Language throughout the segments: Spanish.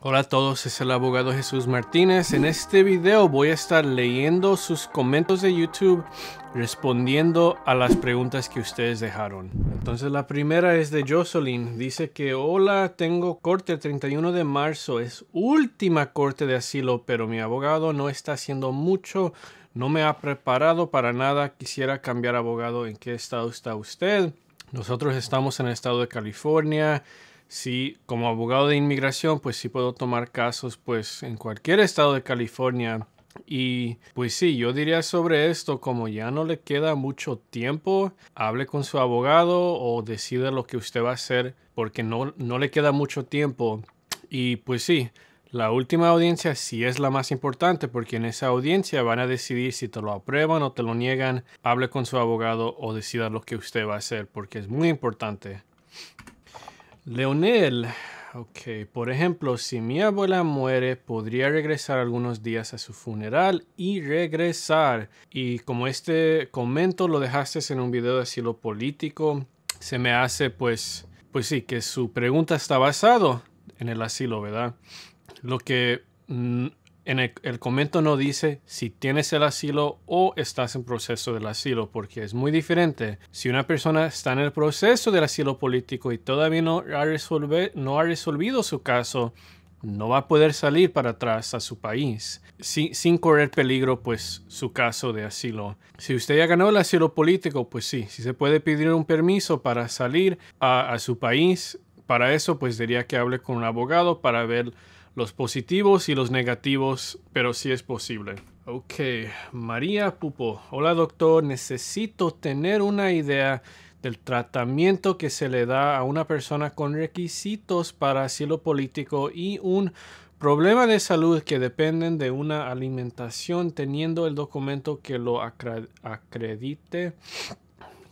Hola a todos, es el abogado Jesús Martínez. En este video voy a estar leyendo sus comentarios de YouTube, respondiendo a las preguntas que ustedes dejaron. Entonces la primera es de Jocelyn. Dice que, hola, tengo corte el 31 de marzo. Es última corte de asilo, pero mi abogado no está haciendo mucho. No me ha preparado para nada. Quisiera cambiar abogado. ¿En qué estado está usted? Nosotros estamos en el estado de California sí, como abogado de inmigración, pues sí puedo tomar casos pues en cualquier estado de California. Y pues sí, yo diría sobre esto, como ya no le queda mucho tiempo, hable con su abogado o decida lo que usted va a hacer porque no, no le queda mucho tiempo. Y pues sí, la última audiencia sí es la más importante porque en esa audiencia van a decidir si te lo aprueban o te lo niegan. Hable con su abogado o decida lo que usted va a hacer porque es muy importante. Leonel, ok, por ejemplo, si mi abuela muere, podría regresar algunos días a su funeral y regresar. Y como este comento lo dejaste en un video de asilo político, se me hace pues, pues sí, que su pregunta está basado en el asilo, ¿verdad? Lo que mm, en el, el, comento no dice si tienes el asilo o estás en proceso del asilo, porque es muy diferente. Si una persona está en el proceso del asilo político y todavía no ha, resuelto resolvido su caso, no va a poder salir para atrás a su país sin correr peligro pues su caso de asilo. Si usted ya ganó el asilo político, pues sí, si se puede pedir un permiso para salir a, a su país, para eso pues diría que hable con un abogado para ver los positivos y los negativos, pero sí es posible. Ok, María Pupo. Hola doctor, necesito tener una idea del tratamiento que se le da a una persona con requisitos para asilo político y un problema de salud que dependen de una alimentación teniendo el documento que lo acredite,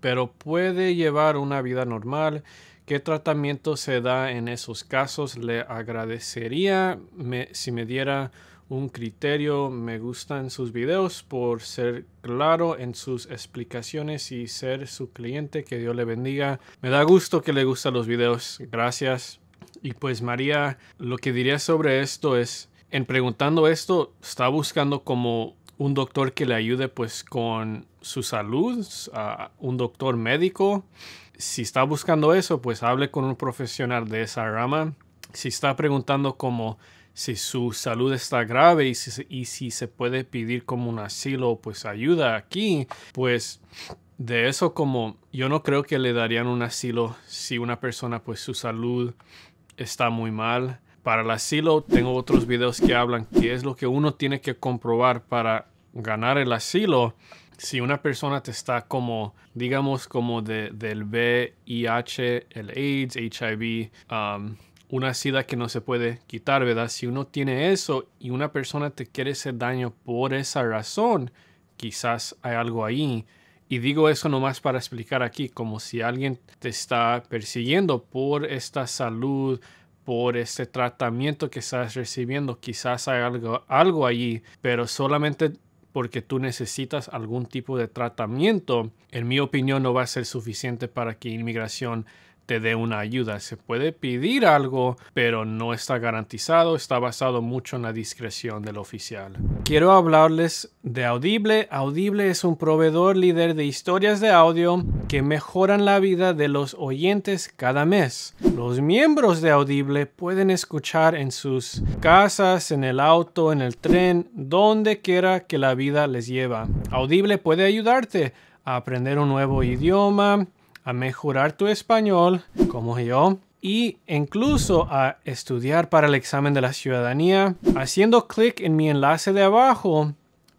pero puede llevar una vida normal ¿Qué tratamiento se da en esos casos? Le agradecería si me diera un criterio. Me gustan sus videos por ser claro en sus explicaciones y ser su cliente. Que Dios le bendiga. Me da gusto que le gustan los videos. Gracias. Y pues María, lo que diría sobre esto es, en preguntando esto, está buscando como un doctor que le ayude pues con su salud, a un doctor médico. Si está buscando eso, pues hable con un profesional de esa rama. Si está preguntando como si su salud está grave y si, y si se puede pedir como un asilo, pues ayuda aquí, pues de eso como yo no creo que le darían un asilo si una persona pues su salud está muy mal. Para el asilo tengo otros videos que hablan qué es lo que uno tiene que comprobar para ganar el asilo, si una persona te está como, digamos, como de, del VIH, el AIDS, HIV, um, una sida que no se puede quitar, ¿verdad? Si uno tiene eso y una persona te quiere hacer daño por esa razón, quizás hay algo ahí. Y digo eso nomás para explicar aquí, como si alguien te está persiguiendo por esta salud, por este tratamiento que estás recibiendo, quizás hay algo, algo allí, pero solamente porque tú necesitas algún tipo de tratamiento, en mi opinión no va a ser suficiente para que inmigración te dé una ayuda. Se puede pedir algo, pero no está garantizado, está basado mucho en la discreción del oficial. Quiero hablarles de Audible. Audible es un proveedor líder de historias de audio que mejoran la vida de los oyentes cada mes. Los miembros de Audible pueden escuchar en sus casas, en el auto, en el tren, donde quiera que la vida les lleva. Audible puede ayudarte a aprender un nuevo idioma, a mejorar tu español, como yo, y incluso a estudiar para el examen de la ciudadanía. Haciendo clic en mi enlace de abajo,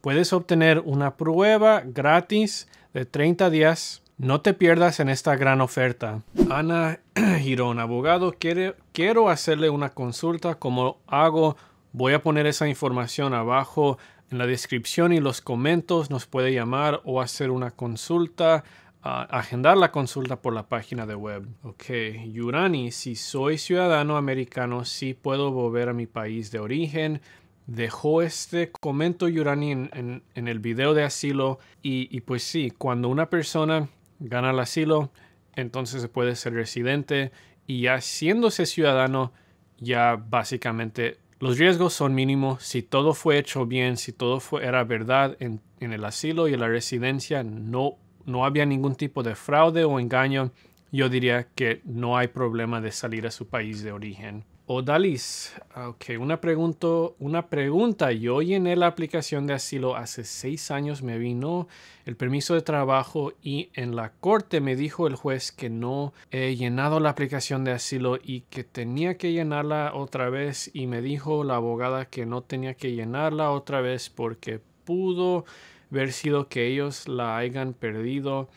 puedes obtener una prueba gratis de 30 días. No te pierdas en esta gran oferta. Ana Girón, abogado, quiere, quiero hacerle una consulta. Como hago? Voy a poner esa información abajo en la descripción y los comentarios. Nos puede llamar o hacer una consulta agendar la consulta por la página de web. Ok, Yurani, si soy ciudadano americano, sí puedo volver a mi país de origen. Dejó este comentario Yurani en, el video de asilo y, pues sí, cuando una persona gana el asilo, entonces se puede ser residente y ya siéndose ciudadano, ya básicamente los riesgos son mínimos. Si todo fue hecho bien, si todo fue, era verdad en, el asilo y en la residencia, no no había ningún tipo de fraude o engaño, yo diría que no hay problema de salir a su país de origen. Odalis, oh, ah, ok, una pregunta, una pregunta. Yo llené la aplicación de asilo hace seis años, me vino el permiso de trabajo y en la corte me dijo el juez que no he llenado la aplicación de asilo y que tenía que llenarla otra vez y me dijo la abogada que no tenía que llenarla otra vez porque pudo haber sido que ellos la hayan perdido,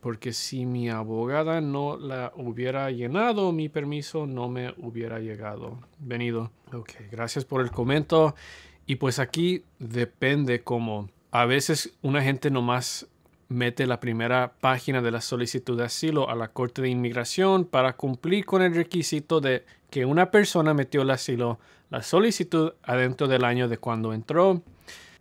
porque si mi abogada no la hubiera llenado, mi permiso no me hubiera llegado. Venido. Ok, gracias por el comento. Y pues aquí depende como A veces una gente nomás mete la primera página de la solicitud de asilo a la Corte de Inmigración para cumplir con el requisito de que una persona metió el asilo, la solicitud adentro del año de cuando entró.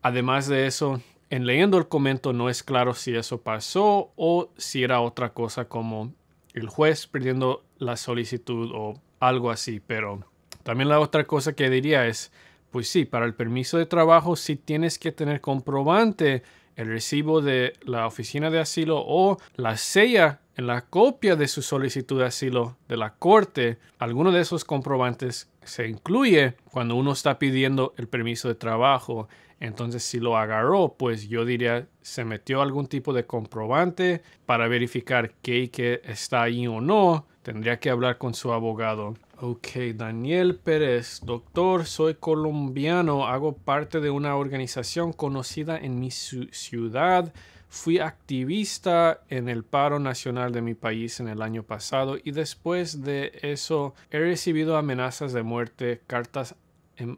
Además de eso, en leyendo el comento no es claro si eso pasó o si era otra cosa como el juez perdiendo la solicitud o algo así, pero también la otra cosa que diría es, pues sí, para el permiso de trabajo si tienes que tener comprobante el recibo de la oficina de asilo o la sella en la copia de su solicitud de asilo de la Corte, alguno de esos comprobantes se incluye cuando uno está pidiendo el permiso de trabajo. Entonces, si lo agarró, pues yo diría, se metió algún tipo de comprobante para verificar que está ahí o no. Tendría que hablar con su abogado. Ok, Daniel Pérez, doctor, soy colombiano, hago parte de una organización conocida en mi ciudad Fui activista en el paro nacional de mi país en el año pasado y después de eso he recibido amenazas de muerte, cartas em,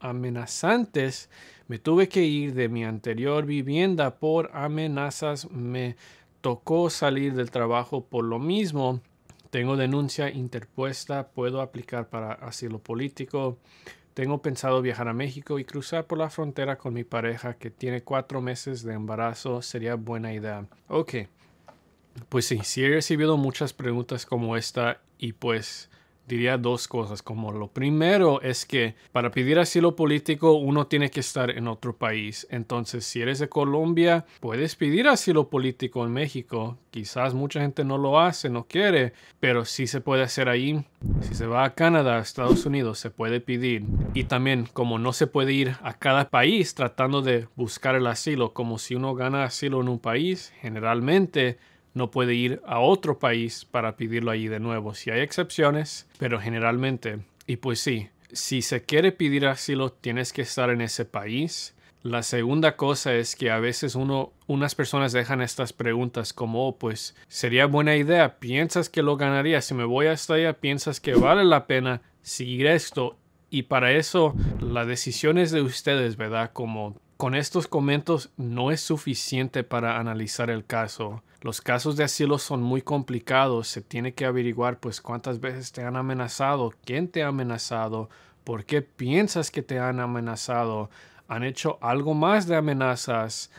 amenazantes. Me tuve que ir de mi anterior vivienda por amenazas. Me tocó salir del trabajo por lo mismo. Tengo denuncia interpuesta. Puedo aplicar para asilo político. Tengo pensado viajar a México y cruzar por la frontera con mi pareja que tiene cuatro meses de embarazo. Sería buena idea. Ok. Pues sí, sí he recibido muchas preguntas como esta y pues diría dos cosas. Como lo primero es que para pedir asilo político uno tiene que estar en otro país. Entonces, si eres de Colombia, puedes pedir asilo político en México. Quizás mucha gente no lo hace, no quiere, pero sí se puede hacer ahí. Si se va a Canadá, a Estados Unidos, se puede pedir. Y también, como no se puede ir a cada país tratando de buscar el asilo, como si uno gana asilo en un país, generalmente no puede ir a otro país para pedirlo allí de nuevo. Si hay excepciones, pero generalmente, y pues sí, si se quiere pedir asilo, tienes que estar en ese país. La segunda cosa es que a veces uno, unas personas dejan estas preguntas como, oh, pues, sería buena idea, piensas que lo ganaría, si me voy hasta allá, piensas que vale la pena seguir esto. Y para eso, la decisión es de ustedes, ¿verdad? Como con estos comentarios no es suficiente para analizar el caso. Los casos de asilo son muy complicados, se tiene que averiguar pues cuántas veces te han amenazado, quién te ha amenazado, por qué piensas que te han amenazado, han hecho algo más de amenazas.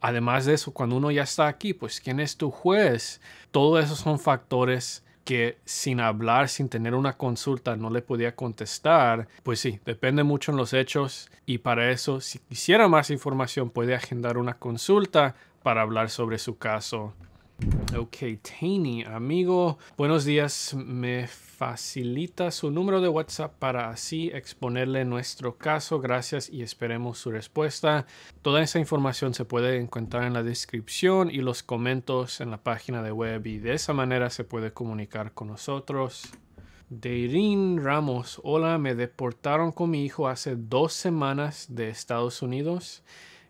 además de eso, cuando uno ya está aquí, pues quién es tu juez. Todos esos son factores que sin hablar, sin tener una consulta, no le podía contestar, pues sí, depende mucho en los hechos y para eso, si quisiera más información, puede agendar una consulta para hablar sobre su caso. Ok, Taney, amigo, buenos días. Me facilita su número de WhatsApp para así exponerle nuestro caso. Gracias y esperemos su respuesta. Toda esa información se puede encontrar en la descripción y los comentarios en la página de web y de esa manera se puede comunicar con nosotros. Deirin Ramos, hola, me deportaron con mi hijo hace dos semanas de Estados Unidos.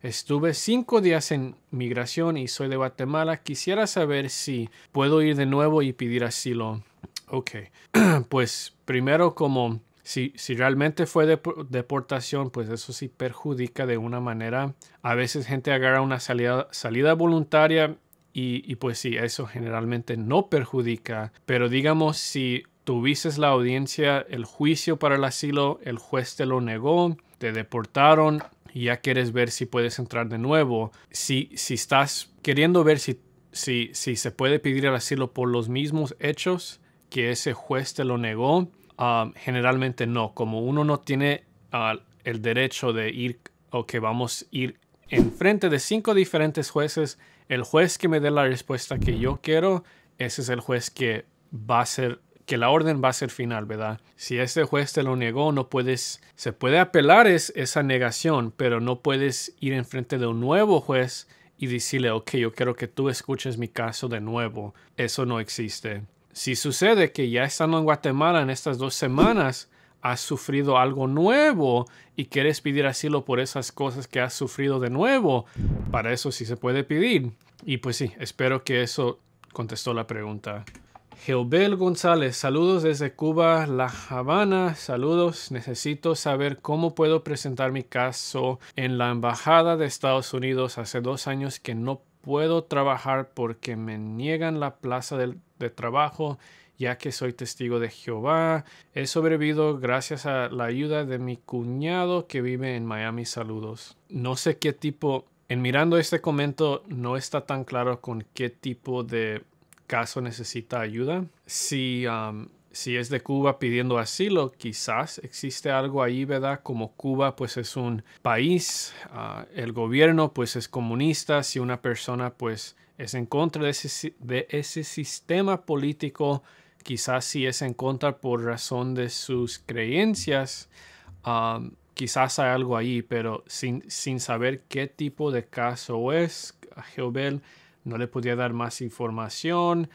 Estuve cinco días en migración y soy de Guatemala. Quisiera saber si puedo ir de nuevo y pedir asilo. Ok, pues primero como si, si realmente fue deportación, pues eso sí perjudica de una manera. A veces gente agarra una salida, salida voluntaria y, y pues sí, eso generalmente no perjudica. Pero digamos si tuviste la audiencia, el juicio para el asilo, el juez te lo negó, te deportaron, ya quieres ver si puedes entrar de nuevo, si, si estás queriendo ver si, si, si se puede pedir el asilo por los mismos hechos que ese juez te lo negó, ah, generalmente no, como uno no tiene ah, el derecho de ir o que vamos a ir enfrente de cinco diferentes jueces, el juez que me dé la respuesta que yo quiero, ese es el juez que va a ser que la orden va a ser final, ¿verdad? Si este juez te lo negó, no puedes, se puede apelar esa negación, pero no puedes ir enfrente de un nuevo juez y decirle, ok, yo quiero que tú escuches mi caso de nuevo. Eso no existe. Si sucede que ya estando en Guatemala en estas dos semanas, has sufrido algo nuevo y quieres pedir asilo por esas cosas que has sufrido de nuevo, para eso sí se puede pedir. Y pues sí, espero que eso contestó la pregunta. Jeobel González, saludos desde Cuba, La Habana, saludos. Necesito saber cómo puedo presentar mi caso en la Embajada de Estados Unidos. Hace dos años que no puedo trabajar porque me niegan la plaza de, de trabajo ya que soy testigo de Jehová. He sobrevivido gracias a la ayuda de mi cuñado que vive en Miami. Saludos. No sé qué tipo, en mirando este comento, no está tan claro con qué tipo de caso necesita ayuda. Um, si, es de Cuba pidiendo asilo, quizás existe algo ahí, ¿verdad? Como Cuba pues es un país, ah, el gobierno pues es comunista, si una persona pues es en contra de ese, sistema político, quizás si es en contra por razón de sus creencias, um, quizás hay algo ahí, pero sin, saber qué tipo de caso es, Jehová no le podía dar más información.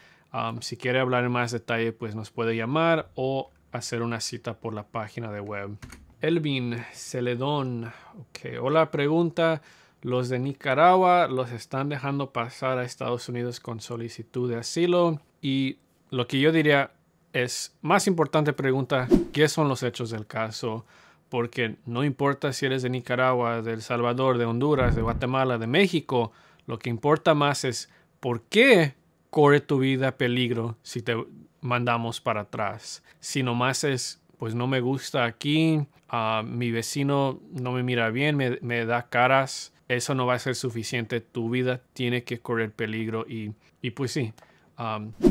si quiere hablar en más detalle, pues nos puede llamar o hacer una cita por la página de web. Elvin Celedón, ok, hola pregunta. Los de Nicaragua los están dejando pasar a Estados Unidos con solicitud de asilo. Y lo que yo diría es, más importante pregunta, ¿qué son los hechos del caso? Porque no importa si eres de Nicaragua, de El Salvador, de Honduras, de Guatemala, de México, lo que importa más es por qué corre tu vida peligro si te mandamos para atrás. Si más es, pues no me gusta aquí, a ah, mi vecino no me mira bien, me, da caras, eso no va a ser suficiente. Tu vida tiene que correr peligro y, pues sí.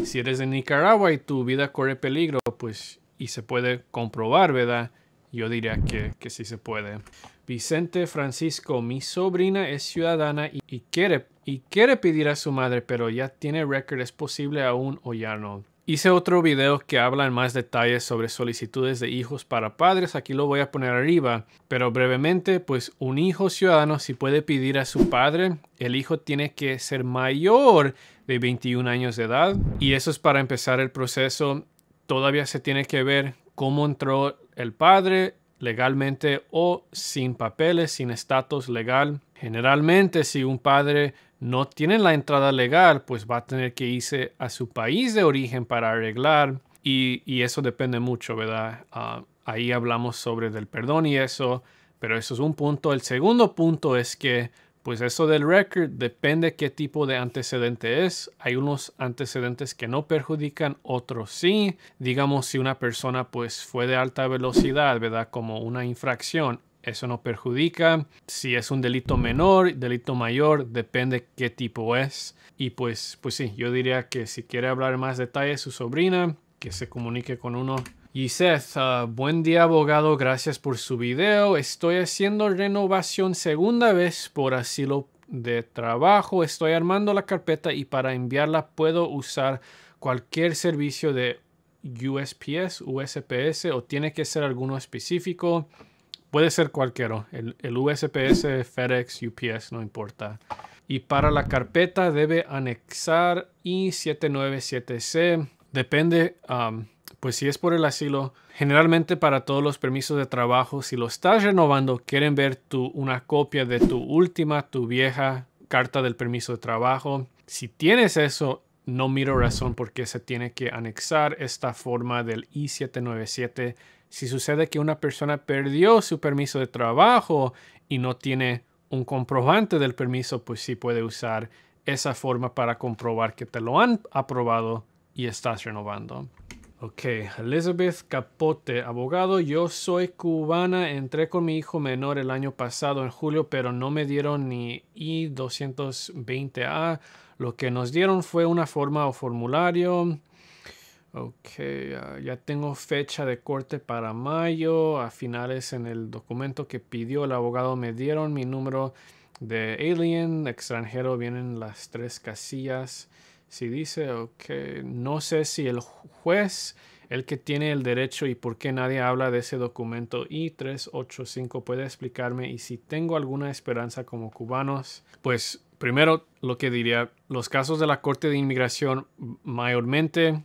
si eres de Nicaragua y tu vida corre peligro, pues y se puede comprobar, ¿verdad? Yo diría que, que sí se puede. Vicente Francisco, mi sobrina es ciudadana y, quiere, y quiere pedir a su madre, pero ya tiene récord, es posible aún o ya no. Hice otro video que habla en más detalles sobre solicitudes de hijos para padres, aquí lo voy a poner arriba, pero brevemente, pues un hijo ciudadano si puede pedir a su padre, el hijo tiene que ser mayor de 21 años de edad y eso es para empezar el proceso. Todavía se tiene que ver cómo entró el padre, legalmente o sin papeles, sin estatus legal. Generalmente, si un padre no tiene la entrada legal, pues va a tener que irse a su país de origen para arreglar. Y, eso depende mucho, ¿verdad? Ah, ahí hablamos sobre del perdón y eso, pero eso es un punto. El segundo punto es que pues eso del record depende qué tipo de antecedente es. Hay unos antecedentes que no perjudican, otros sí. Digamos si una persona pues fue de alta velocidad, ¿verdad? Como una infracción, eso no perjudica. Si es un delito menor, delito mayor, depende qué tipo es. Y pues, pues sí, yo diría que si quiere hablar más detalles su sobrina, que se comunique con uno y Seth, ah, buen día abogado, gracias por su video. Estoy haciendo renovación segunda vez por asilo de trabajo. Estoy armando la carpeta y para enviarla puedo usar cualquier servicio de USPS, USPS o tiene que ser alguno específico. Puede ser cualquiera, el USPS, FedEx, UPS, no importa. Y para la carpeta debe anexar I797C Depende, pues si es por el asilo, generalmente para todos los permisos de trabajo, si lo estás renovando, quieren ver tú una copia de tu última, tu vieja carta del permiso de trabajo. Si tienes eso, no miro razón por qué se tiene que anexar esta forma del I-797 si sucede que una persona perdió su permiso de trabajo y no tiene un comprobante del permiso, pues sí puede usar esa forma para comprobar que te lo han aprobado y estás renovando. Ok, Elizabeth Capote, abogado, yo soy cubana, entré con mi hijo menor el año pasado en julio, pero no me dieron ni I-220A, lo que nos dieron fue una forma o formulario. Ok, ah, ya tengo fecha de corte para mayo, a finales en el documento que pidió el abogado me dieron mi número de alien, extranjero, vienen las tres casillas si dice, que no sé si el juez, el que tiene el derecho y por qué nadie habla de ese documento I-385 puede explicarme y si tengo alguna esperanza como cubanos, pues primero lo que diría, los casos de la Corte de Inmigración mayormente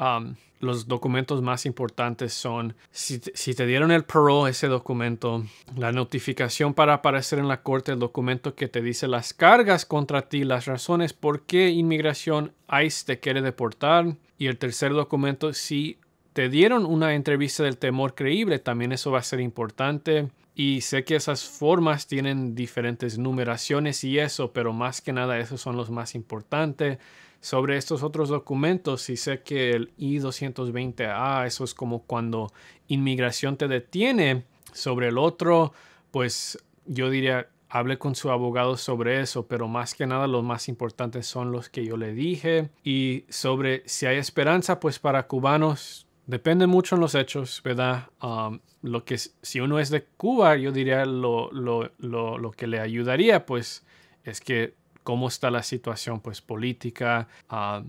Um, los documentos más importantes son si te, dieron el pro ese documento, la notificación para aparecer en la corte, el documento que te dice las cargas contra ti, las razones por qué inmigración ICE te quiere deportar. Y el tercer documento, si te dieron una entrevista del temor creíble, también eso va a ser importante. Y sé que esas formas tienen diferentes numeraciones y eso, pero más que nada esos son los más importantes. Sobre estos otros documentos, y sé que el I-220A, eso es como cuando inmigración te detiene. Sobre el otro, pues yo diría, hable con su abogado sobre eso, pero más que nada los más importantes son los que yo le dije. Y sobre si hay esperanza, pues para cubanos depende mucho en los hechos, ¿verdad? Um, lo que si uno es de Cuba, yo diría lo, lo que le ayudaría, pues es que cómo está la situación pues, política, ah,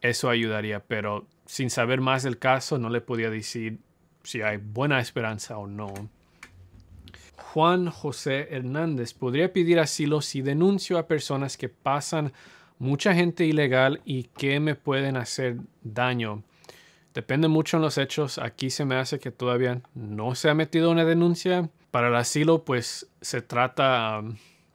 eso ayudaría, pero sin saber más del caso no le podía decir si hay buena esperanza o no. Juan José Hernández podría pedir asilo si denuncio a personas que pasan mucha gente ilegal y que me pueden hacer daño. Depende mucho en los hechos. Aquí se me hace que todavía no se ha metido una denuncia. Para el asilo, pues se trata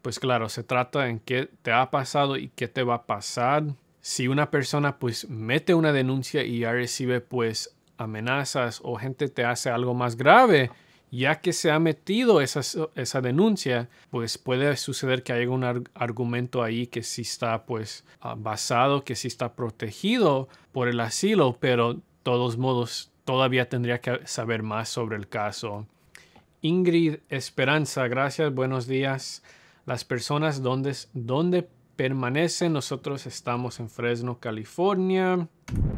pues claro, se trata en qué te ha pasado y qué te va a pasar. Si una persona pues mete una denuncia y ya recibe pues amenazas o gente te hace algo más grave, ya que se ha metido esa, denuncia, pues puede suceder que haya un argumento ahí que sí está pues ah, basado, que sí está protegido por el asilo, pero todos modos todavía tendría que saber más sobre el caso. Ingrid Esperanza, gracias, buenos días. Las personas donde, donde permanecen, nosotros estamos en Fresno, California.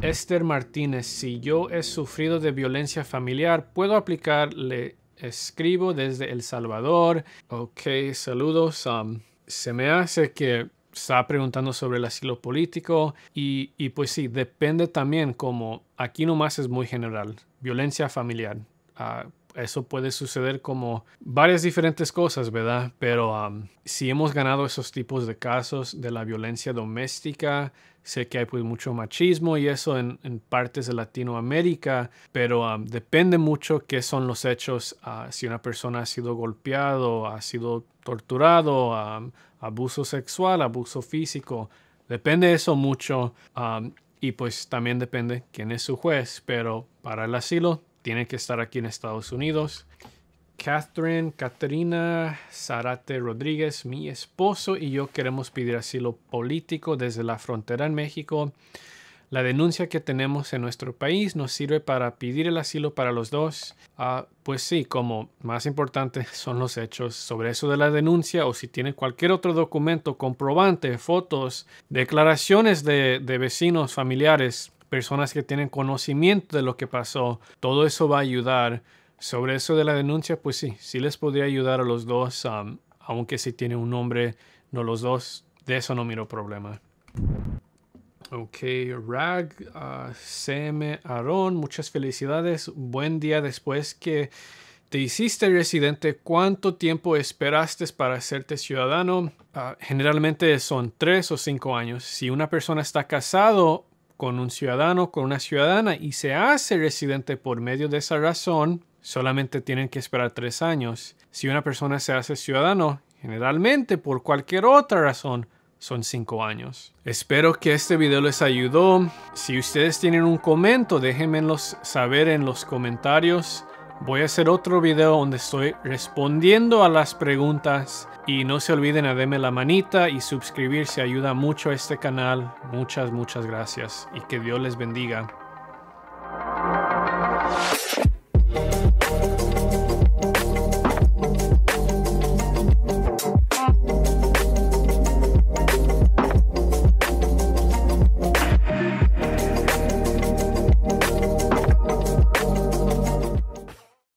Esther Martínez, si yo he sufrido de violencia familiar, puedo aplicar, le escribo desde El Salvador. Ok, saludos. Um, se me hace que está preguntando sobre el asilo político y, y, pues sí, depende también como aquí nomás es muy general, violencia familiar. Ah, eso puede suceder como varias diferentes cosas, ¿verdad? Pero um, si hemos ganado esos tipos de casos de la violencia doméstica, sé que hay pues mucho machismo y eso en, partes de Latinoamérica, pero um, depende mucho qué son los hechos, ah, si una persona ha sido golpeado, ha sido torturado, um, abuso sexual, abuso físico, depende eso mucho y pues también depende quién es su juez, pero para el asilo tienen que estar aquí en Estados Unidos. Catherine, Caterina, Zarate Rodríguez, mi esposo y yo queremos pedir asilo político desde la frontera en México. La denuncia que tenemos en nuestro país nos sirve para pedir el asilo para los dos. Ah, pues sí, como más importante son los hechos sobre eso de la denuncia o si tiene cualquier otro documento comprobante, fotos, declaraciones de, de vecinos, familiares, personas que tienen conocimiento de lo que pasó, todo eso va a ayudar. Sobre eso de la denuncia, pues sí, sí les podría ayudar a los dos, aunque si tiene un nombre, no los dos, de eso no miro problema. Ok, Rag, uh, ah, CM Aaron, muchas felicidades. Buen día después que te hiciste residente. ¿Cuánto tiempo esperaste para hacerte ciudadano? Ah, generalmente son tres o cinco años. Si una persona está casado con un ciudadano, con una ciudadana y se hace residente por medio de esa razón, solamente tienen que esperar tres años. Si una persona se hace ciudadano, generalmente por cualquier otra razón, son cinco años. Espero que este video les ayudó. Si ustedes tienen un comentario, déjenmelo saber en los comentarios. Voy a hacer otro video donde estoy respondiendo a las preguntas y no se olviden a darme la manita y suscribirse, ayuda mucho a este canal. Muchas, muchas gracias y que Dios les bendiga.